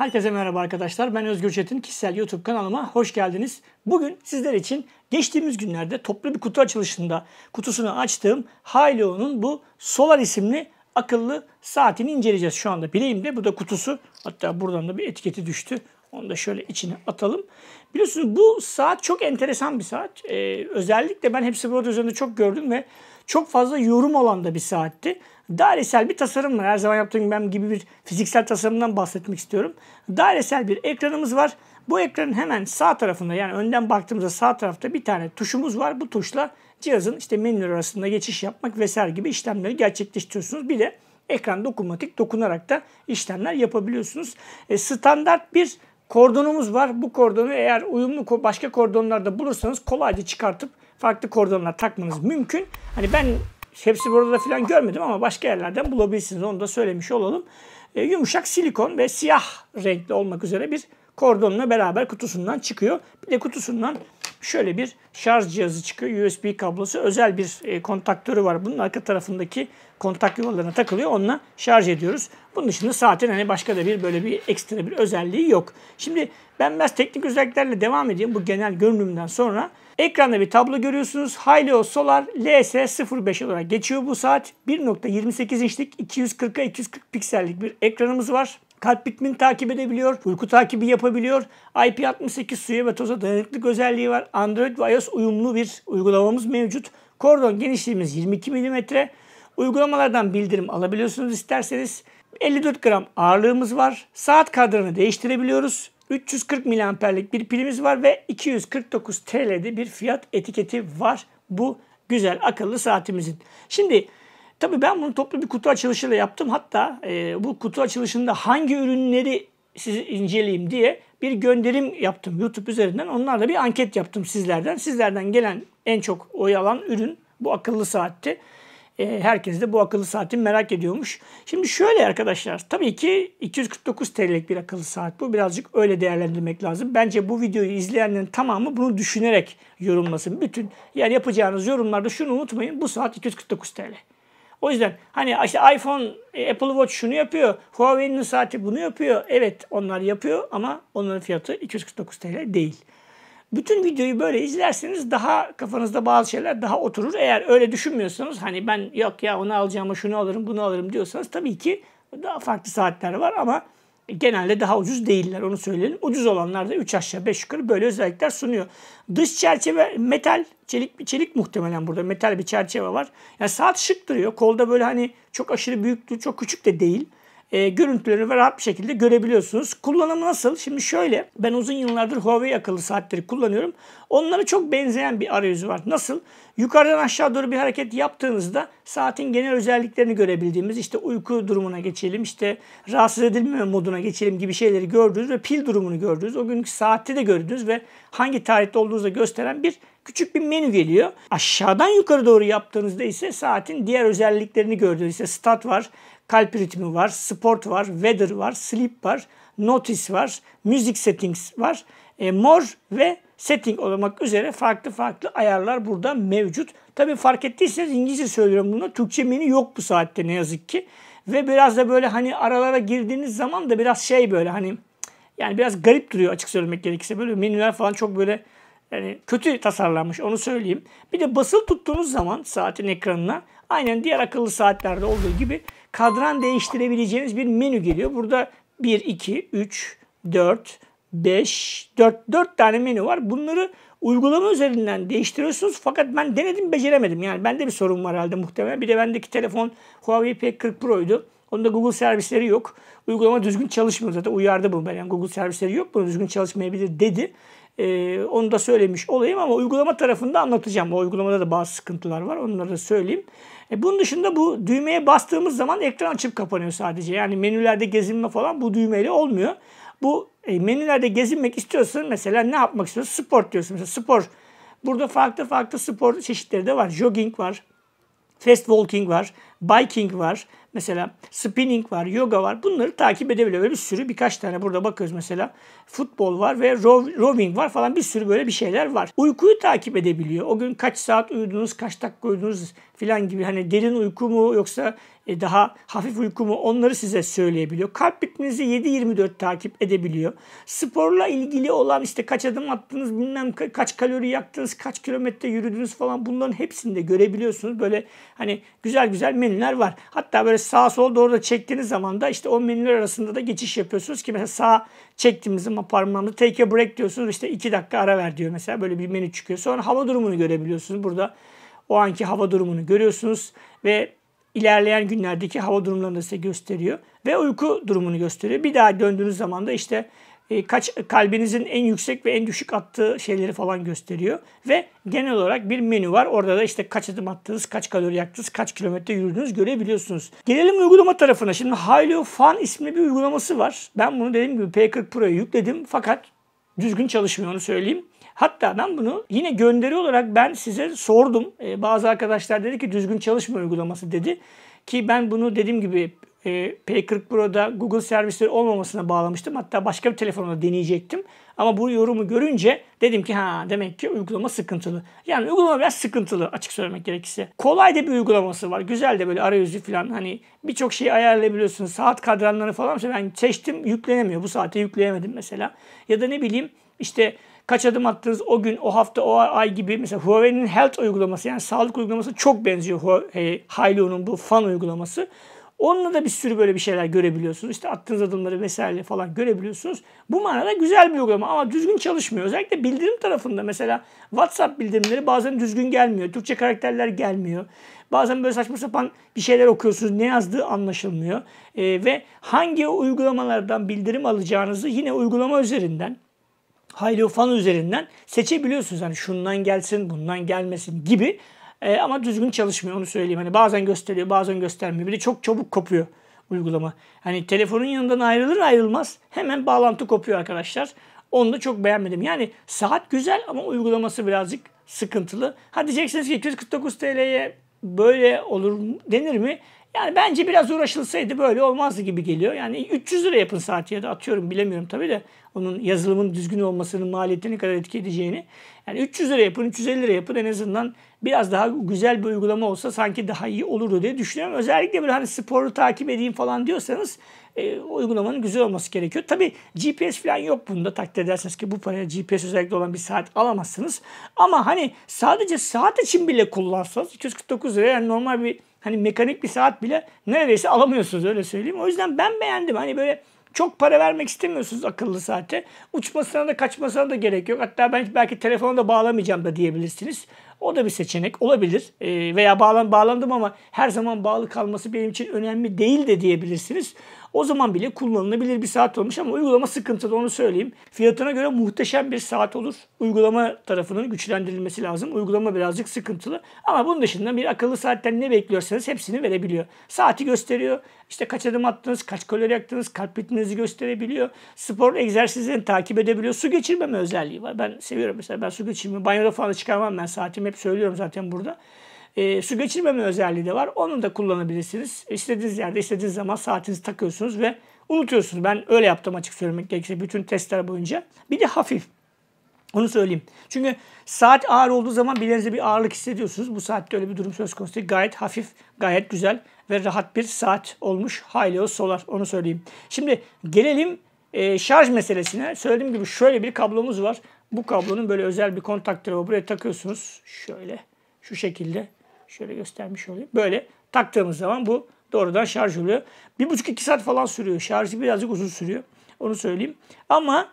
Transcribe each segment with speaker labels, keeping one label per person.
Speaker 1: Herkese merhaba arkadaşlar. Ben Özgür Çetin. Kişisel YouTube kanalıma hoş geldiniz. Bugün sizler için geçtiğimiz günlerde toplu bir kutu açılışında kutusunu açtığım Haileo'nun bu Solar isimli akıllı saatini inceleyeceğiz şu anda bileğimde. Bu da kutusu. Hatta buradan da bir etiketi düştü. Onu da şöyle içine atalım. Biliyorsunuz bu saat çok enteresan bir saat. Ee, özellikle ben hepsi burada üzerinde çok gördüm ve çok fazla yorum olan da bir saatti. Dairesel bir tasarım var. Her zaman yaptığım benim gibi bir fiziksel tasarımdan bahsetmek istiyorum. Dairesel bir ekranımız var. Bu ekranın hemen sağ tarafında yani önden baktığımızda sağ tarafta bir tane tuşumuz var. Bu tuşla cihazın işte menüler arasında geçiş yapmak vesaire gibi işlemleri gerçekleştiriyorsunuz. Bir de ekran dokunmatik dokunarak da işlemler yapabiliyorsunuz. E, standart bir kordonumuz var. Bu kordonu eğer uyumlu başka kordonlarda bulursanız kolayca çıkartıp farklı kordonlar takmanız mümkün. Hani ben hepsi burada falan görmedim ama başka yerlerden bulabilirsiniz. Onu da söylemiş olalım. E, yumuşak silikon ve siyah renkli olmak üzere bir kordonla beraber kutusundan çıkıyor. Bir de kutusundan şöyle bir şarj cihazı çıkıyor. USB kablosu özel bir e, kontaktörü var. Bunun arka tarafındaki kontak yuvalarına takılıyor. Onunla şarj ediyoruz. Bunun dışında saatin hani başka da bir böyle bir ekstra bir özelliği yok. Şimdi ben biraz teknik özelliklerle devam edeyim bu genel görünümden sonra. Ekranda bir tablo görüyorsunuz. Hylio Solar LS05 olarak geçiyor bu saat. 1.28 inçlik 240'a 240 piksellik bir ekranımız var kalp ritmini takip edebiliyor, uyku takibi yapabiliyor. IP68 suya ve toza dayanıklık özelliği var. Android ve iOS uyumlu bir uygulamamız mevcut. Kordon genişliğimiz 22 mm. Uygulamalardan bildirim alabiliyorsunuz isterseniz. 54 gram ağırlığımız var. Saat kadranı değiştirebiliyoruz. 340 miliamperlik bir pilimiz var ve 249 TL'de bir fiyat etiketi var. Bu güzel akıllı saatimizin. Şimdi Tabii ben bunu toplu bir kutu açılışıyla yaptım. Hatta e, bu kutu açılışında hangi ürünleri sizi inceleyeyim diye bir gönderim yaptım YouTube üzerinden. Onlarla bir anket yaptım sizlerden. Sizlerden gelen en çok oy alan ürün bu akıllı saatti. E, herkes de bu akıllı saati merak ediyormuş. Şimdi şöyle arkadaşlar. Tabii ki 249 TL'lik bir akıllı saat bu. Birazcık öyle değerlendirmek lazım. Bence bu videoyu izleyenlerin tamamı bunu düşünerek yorumlasın. Bütün yani yapacağınız yorumlarda şunu unutmayın. Bu saat 249 TL. O yüzden hani işte iPhone, e, Apple Watch şunu yapıyor. Huawei'nin saati bunu yapıyor. Evet onlar yapıyor ama onların fiyatı 249 TL değil. Bütün videoyu böyle izlerseniz daha kafanızda bazı şeyler daha oturur. Eğer öyle düşünmüyorsanız hani ben yok ya onu alacağım şunu alırım bunu alırım diyorsanız tabii ki daha farklı saatler var ama genelde daha ucuz değiller onu söyleyelim. Ucuz olanlar da 3 aşağı 5 yukarı böyle özellikler sunuyor. Dış çerçeve metal, çelik bir çelik muhtemelen burada metal bir çerçeve var. Yani saat şık duruyor. Kolda böyle hani çok aşırı büyüklüğü çok küçük de değil e, görüntüleri rahat bir şekilde görebiliyorsunuz. Kullanımı nasıl? Şimdi şöyle ben uzun yıllardır Huawei akıllı saatleri kullanıyorum. Onlara çok benzeyen bir arayüzü var. Nasıl? Yukarıdan aşağı doğru bir hareket yaptığınızda saatin genel özelliklerini görebildiğimiz işte uyku durumuna geçelim, işte rahatsız edilmeme moduna geçelim gibi şeyleri gördüğünüz ve pil durumunu gördüğünüz, o günkü saati de gördüğünüz ve hangi tarihte olduğunuzu da gösteren bir küçük bir menü geliyor. Aşağıdan yukarı doğru yaptığınızda ise saatin diğer özelliklerini gördüğünüz işte stat var, kalp ritmi var, sport var, weather var, sleep var, notice var, music settings var, e, more ve setting olmak üzere farklı farklı ayarlar burada mevcut. Tabii fark ettiyseniz İngilizce söylüyorum bunu. Türkçe menü yok bu saatte ne yazık ki. Ve biraz da böyle hani aralara girdiğiniz zaman da biraz şey böyle hani yani biraz garip duruyor açık söylemek gerekirse. Böyle menüler falan çok böyle yani kötü tasarlanmış onu söyleyeyim. Bir de basılı tuttuğunuz zaman saatin ekranına aynen diğer akıllı saatlerde olduğu gibi kadran değiştirebileceğiniz bir menü geliyor. Burada 1, 2, 3, 4, 5, 4, 4 tane menü var. Bunları uygulama üzerinden değiştiriyorsunuz. Fakat ben denedim beceremedim. Yani bende bir sorun var herhalde muhtemelen. Bir de bendeki telefon Huawei P40 Pro'ydu. Onda Google servisleri yok. Uygulama düzgün çalışmıyor zaten. Uyardı bunu Yani Google servisleri yok. Bunu düzgün çalışmayabilir dedi. E, onu da söylemiş olayım ama uygulama tarafında anlatacağım. O uygulamada da bazı sıkıntılar var. Onları da söyleyeyim. E, bunun dışında bu düğmeye bastığımız zaman ekran açıp kapanıyor sadece. Yani menülerde gezinme falan bu düğmeyle olmuyor. Bu e, menülerde gezinmek istiyorsun. Mesela ne yapmak istiyorsun? Spor diyorsun. Mesela spor. Burada farklı farklı spor çeşitleri de var. Jogging var. Fast walking var biking var. Mesela spinning var, yoga var. Bunları takip edebiliyor. Böyle bir sürü birkaç tane burada bakıyoruz mesela. Futbol var ve rov, rowing var falan bir sürü böyle bir şeyler var. Uykuyu takip edebiliyor. O gün kaç saat uyudunuz, kaç dakika uyudunuz filan gibi. Hani derin uyku mu yoksa e, daha hafif uyku mu onları size söyleyebiliyor. Kalp ritminizi 7-24 takip edebiliyor. Sporla ilgili olan işte kaç adım attınız bilmem kaç kalori yaktınız, kaç kilometre yürüdünüz falan bunların hepsini de görebiliyorsunuz. Böyle hani güzel güzel menü menüler var. Hatta böyle sağ sol doğru da çektiğiniz zaman da işte o menüler arasında da geçiş yapıyorsunuz ki mesela sağ çektiğimiz zaman parmağımda take a break diyorsunuz. işte 2 dakika ara ver diyor mesela böyle bir menü çıkıyor. Sonra hava durumunu görebiliyorsunuz. Burada o anki hava durumunu görüyorsunuz ve ilerleyen günlerdeki hava durumlarını da size gösteriyor ve uyku durumunu gösteriyor. Bir daha döndüğünüz zaman da işte e, kaç kalbinizin en yüksek ve en düşük attığı şeyleri falan gösteriyor. Ve genel olarak bir menü var. Orada da işte kaç adım attınız, kaç kalori yaktınız, kaç kilometre yürüdünüz görebiliyorsunuz. Gelelim uygulama tarafına. Şimdi Halio Fan isimli bir uygulaması var. Ben bunu dediğim gibi P40 Pro'ya yükledim fakat düzgün çalışmıyor onu söyleyeyim. Hatta ben bunu yine gönderi olarak ben size sordum. Ee, bazı arkadaşlar dedi ki düzgün çalışmıyor uygulaması dedi. Ki ben bunu dediğim gibi e, ee, P40 Pro'da Google servisleri olmamasına bağlamıştım. Hatta başka bir telefonla deneyecektim. Ama bu yorumu görünce dedim ki ha demek ki uygulama sıkıntılı. Yani uygulama biraz sıkıntılı açık söylemek gerekirse. Kolay da bir uygulaması var. Güzel de böyle arayüzü falan hani birçok şeyi ayarlayabiliyorsunuz. Saat kadranları falan ben seçtim yüklenemiyor. Bu saate yükleyemedim mesela. Ya da ne bileyim işte kaç adım attınız o gün, o hafta, o ay gibi mesela Huawei'nin Health uygulaması yani sağlık uygulaması çok benziyor Huawei, Hailu'nun bu fan uygulaması. Onunla da bir sürü böyle bir şeyler görebiliyorsunuz. İşte attığınız adımları vesaire falan görebiliyorsunuz. Bu manada güzel bir uygulama ama düzgün çalışmıyor. Özellikle bildirim tarafında mesela WhatsApp bildirimleri bazen düzgün gelmiyor. Türkçe karakterler gelmiyor. Bazen böyle saçma sapan bir şeyler okuyorsunuz. Ne yazdığı anlaşılmıyor. E, ve hangi uygulamalardan bildirim alacağınızı yine uygulama üzerinden Haylo fan üzerinden seçebiliyorsunuz. Hani şundan gelsin, bundan gelmesin gibi e, ama düzgün çalışmıyor onu söyleyeyim. Hani bazen gösteriyor bazen göstermiyor. Bir de çok çabuk kopuyor uygulama. Hani telefonun yanından ayrılır ayrılmaz hemen bağlantı kopuyor arkadaşlar. Onu da çok beğenmedim. Yani saat güzel ama uygulaması birazcık sıkıntılı. Ha diyeceksiniz ki 249 TL'ye böyle olur denir mi? Yani bence biraz uğraşılsaydı böyle olmazdı gibi geliyor. Yani 300 lira yapın saati ya da atıyorum bilemiyorum tabii de onun yazılımın düzgün olmasının maliyetini kadar etki edeceğini. Yani 300 lira yapın, 350 lira yapın en azından biraz daha güzel bir uygulama olsa sanki daha iyi olurdu diye düşünüyorum. Özellikle böyle hani sporu takip edeyim falan diyorsanız e, uygulamanın güzel olması gerekiyor. Tabi GPS falan yok bunda takdir ederseniz ki bu paraya GPS özellikle olan bir saat alamazsınız. Ama hani sadece saat için bile kullansanız 249 lira yani normal bir hani mekanik bir saat bile neredeyse alamıyorsunuz öyle söyleyeyim. O yüzden ben beğendim hani böyle çok para vermek istemiyorsunuz akıllı saate. Uçmasına da kaçmasına da gerek yok. Hatta ben belki telefonu da bağlamayacağım da diyebilirsiniz. O da bir seçenek olabilir. E, veya bağlan bağlandım ama her zaman bağlı kalması benim için önemli değil de diyebilirsiniz. O zaman bile kullanılabilir bir saat olmuş ama uygulama sıkıntılı onu söyleyeyim. Fiyatına göre muhteşem bir saat olur. Uygulama tarafının güçlendirilmesi lazım. Uygulama birazcık sıkıntılı ama bunun dışında bir akıllı saatten ne bekliyorsanız hepsini verebiliyor. Saati gösteriyor. İşte kaç adım attınız, kaç kalori yaktınız, kalp ritminizi gösterebiliyor. Spor egzersizlerini takip edebiliyor. Su geçirmeme özelliği var. Ben seviyorum mesela. Ben su geçirmiyorum. Banyoda falan çıkarmam ben saatimi hep söylüyorum zaten burada. E, su geçirmeme özelliği de var. Onu da kullanabilirsiniz. İstediğiniz yerde, istediğiniz zaman saatinizi takıyorsunuz ve unutuyorsunuz. Ben öyle yaptım açık söylemek gerekirse bütün testler boyunca. Bir de hafif. Onu söyleyeyim. Çünkü saat ağır olduğu zaman bilinize bir ağırlık hissediyorsunuz. Bu saatte öyle bir durum söz konusu değil. Gayet hafif, gayet güzel ve rahat bir saat olmuş Hylio Solar. Onu söyleyeyim. Şimdi gelelim e, şarj meselesine. Söylediğim gibi şöyle bir kablomuz var bu kablonun böyle özel bir kontaktörü var. Buraya takıyorsunuz. Şöyle şu şekilde şöyle göstermiş oluyor. Böyle taktığımız zaman bu doğrudan şarj oluyor. Bir buçuk iki saat falan sürüyor. Şarjı birazcık uzun sürüyor. Onu söyleyeyim. Ama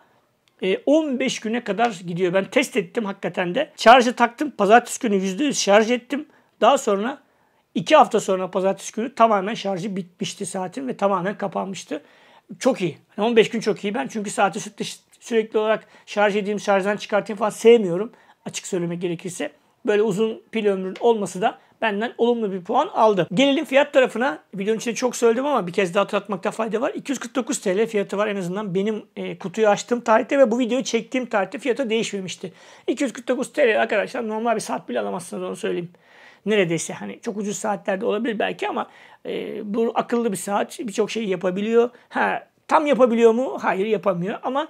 Speaker 1: 15 e, güne kadar gidiyor. Ben test ettim hakikaten de. Şarjı taktım. Pazartesi günü %100 şarj ettim. Daha sonra 2 hafta sonra pazartesi günü tamamen şarjı bitmişti saatin ve tamamen kapanmıştı. Çok iyi. 15 gün çok iyi. Ben çünkü saati süt sürekli olarak şarj edeyim, şarjdan çıkartayım falan sevmiyorum. Açık söylemek gerekirse. Böyle uzun pil ömrün olması da benden olumlu bir puan aldı. Gelelim fiyat tarafına. Videonun içinde çok söyledim ama bir kez daha hatırlatmakta fayda var. 249 TL fiyatı var en azından benim e, kutuyu açtığım tarihte ve bu videoyu çektiğim tarihte fiyatı değişmemişti. 249 TL arkadaşlar normal bir saat bile alamazsınız onu söyleyeyim. Neredeyse hani çok ucuz saatlerde olabilir belki ama e, bu akıllı bir saat birçok şey yapabiliyor. Ha tam yapabiliyor mu? Hayır yapamıyor ama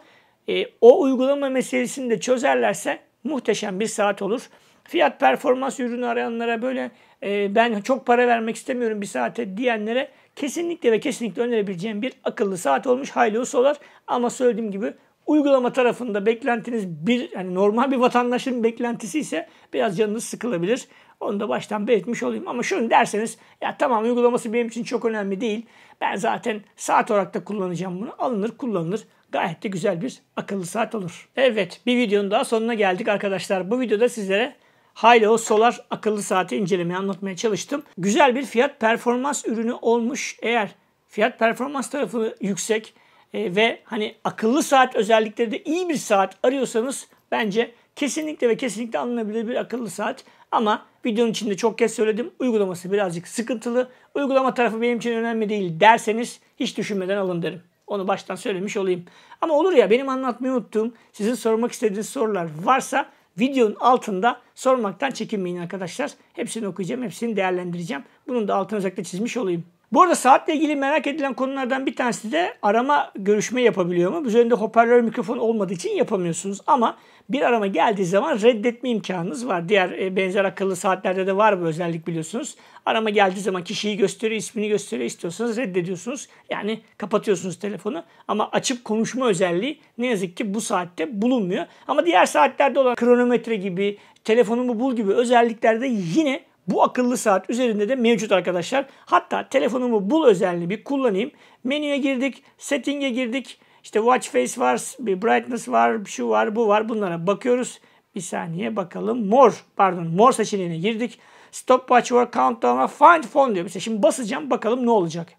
Speaker 1: e, o uygulama meselesini de çözerlerse muhteşem bir saat olur. Fiyat performans ürünü arayanlara böyle e, ben çok para vermek istemiyorum bir saate diyenlere kesinlikle ve kesinlikle önerebileceğim bir akıllı saat olmuş Hilo Solar. Ama söylediğim gibi uygulama tarafında beklentiniz bir yani normal bir vatandaşın beklentisi ise biraz canınız sıkılabilir. Onu da baştan belirtmiş olayım. Ama şunu derseniz ya tamam uygulaması benim için çok önemli değil. Ben zaten saat olarak da kullanacağım bunu. Alınır kullanılır gayet de güzel bir akıllı saat olur. Evet bir videonun daha sonuna geldik arkadaşlar. Bu videoda sizlere Hilo Solar akıllı saati incelemeyi anlatmaya çalıştım. Güzel bir fiyat performans ürünü olmuş. Eğer fiyat performans tarafı yüksek e, ve hani akıllı saat özellikleri de iyi bir saat arıyorsanız bence kesinlikle ve kesinlikle alınabilir bir akıllı saat. Ama videonun içinde çok kez söyledim uygulaması birazcık sıkıntılı. Uygulama tarafı benim için önemli değil derseniz hiç düşünmeden alın derim. Onu baştan söylemiş olayım. Ama olur ya benim anlatmayı unuttuğum, sizin sormak istediğiniz sorular varsa videonun altında sormaktan çekinmeyin arkadaşlar. Hepsini okuyacağım, hepsini değerlendireceğim. Bunun da altını özellikle çizmiş olayım. Bu arada saatle ilgili merak edilen konulardan bir tanesi de arama görüşme yapabiliyor mu? Üzerinde hoparlör mikrofon olmadığı için yapamıyorsunuz ama bir arama geldiği zaman reddetme imkanınız var. Diğer e, benzer akıllı saatlerde de var bu özellik biliyorsunuz. Arama geldiği zaman kişiyi gösteriyor, ismini gösteriyor. istiyorsanız reddediyorsunuz. Yani kapatıyorsunuz telefonu. Ama açıp konuşma özelliği ne yazık ki bu saatte bulunmuyor. Ama diğer saatlerde olan kronometre gibi, telefonumu bul gibi özelliklerde yine bu akıllı saat üzerinde de mevcut arkadaşlar. Hatta telefonumu bul özelliği bir kullanayım. Menüye girdik, setting'e girdik işte watch face var, bir brightness var, şu var, bu var. Bunlara bakıyoruz. Bir saniye bakalım. Mor, pardon, mor seçeneğine girdik. Stopwatch var, countdown'a find phone diyor. Mesela şimdi basacağım bakalım ne olacak.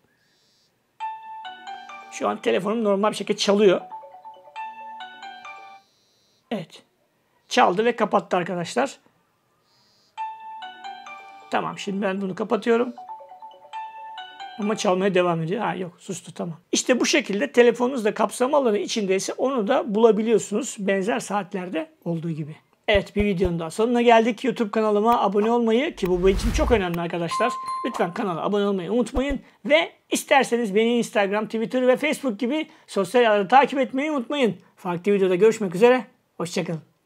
Speaker 1: Şu an telefonum normal bir şekilde çalıyor. Evet. Çaldı ve kapattı arkadaşlar. Tamam şimdi ben bunu kapatıyorum ama çalmaya devam ediyor. Ha yok sustu tamam. İşte bu şekilde telefonunuzda kapsam alanı içindeyse onu da bulabiliyorsunuz benzer saatlerde olduğu gibi. Evet bir videonun daha sonuna geldik. YouTube kanalıma abone olmayı ki bu benim için çok önemli arkadaşlar. Lütfen kanala abone olmayı unutmayın. Ve isterseniz beni Instagram, Twitter ve Facebook gibi sosyal ağları takip etmeyi unutmayın. Farklı videoda görüşmek üzere. Hoşçakalın.